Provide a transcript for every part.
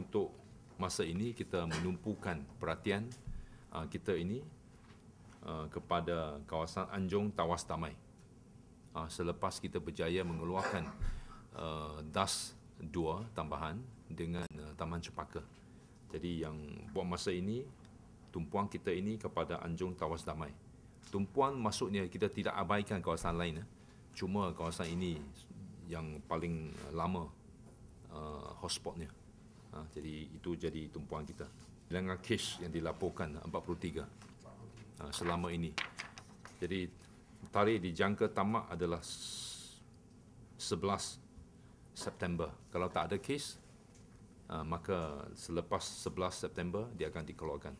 untuk masa ini kita menumpukan perhatian uh, kita ini uh, kepada kawasan Anjong Tawas Damai. Uh, selepas kita berjaya mengeluarkan uh, DAS 2 tambahan dengan uh, Taman Cepaka. Jadi yang buat masa ini tumpuan kita ini kepada Anjong Tawas Damai. Tumpuan maksudnya kita tidak abaikan kawasan lain. Eh. Cuma kawasan ini yang paling lama uh, hotspotnya. Ha, jadi itu jadi tumpuan kita. Dengan kes yang dilaporkan 43 ha, selama ini. Jadi tarikh dijangka tamak adalah 11 September. Kalau tak ada kes, ha, maka selepas 11 September dia akan dikeluarkan.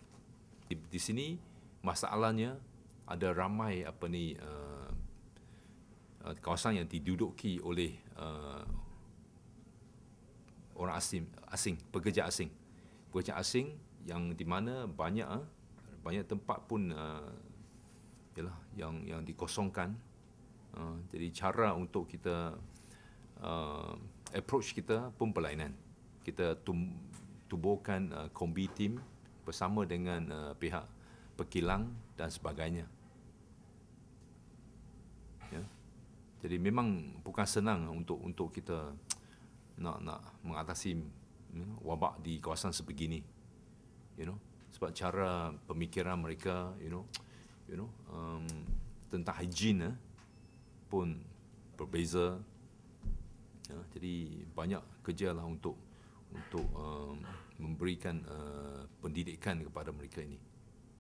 Di, di sini masalahnya ada ramai apa ni uh, uh, kawasan yang diduduki oleh eh, orang asing, asing, pekerja asing. Pekerja asing yang di mana banyak ah, banyak tempat pun uh, yang yang dikosongkan. Ah, jadi cara untuk kita approach kita pun berlainan. Kita tum, tubuhkan uh, kombi team bersama dengan pihak pekilang dan sebagainya. Ya. Jadi memang bukan senang untuk untuk kita uh, nak nak mengatasi you know, wabak di kawasan sebegini you know sebab cara pemikiran mereka you know you know um, tentang hygiene eh, pun berbeza ya, jadi banyak kerja lah untuk untuk um, memberikan uh, pendidikan kepada mereka ini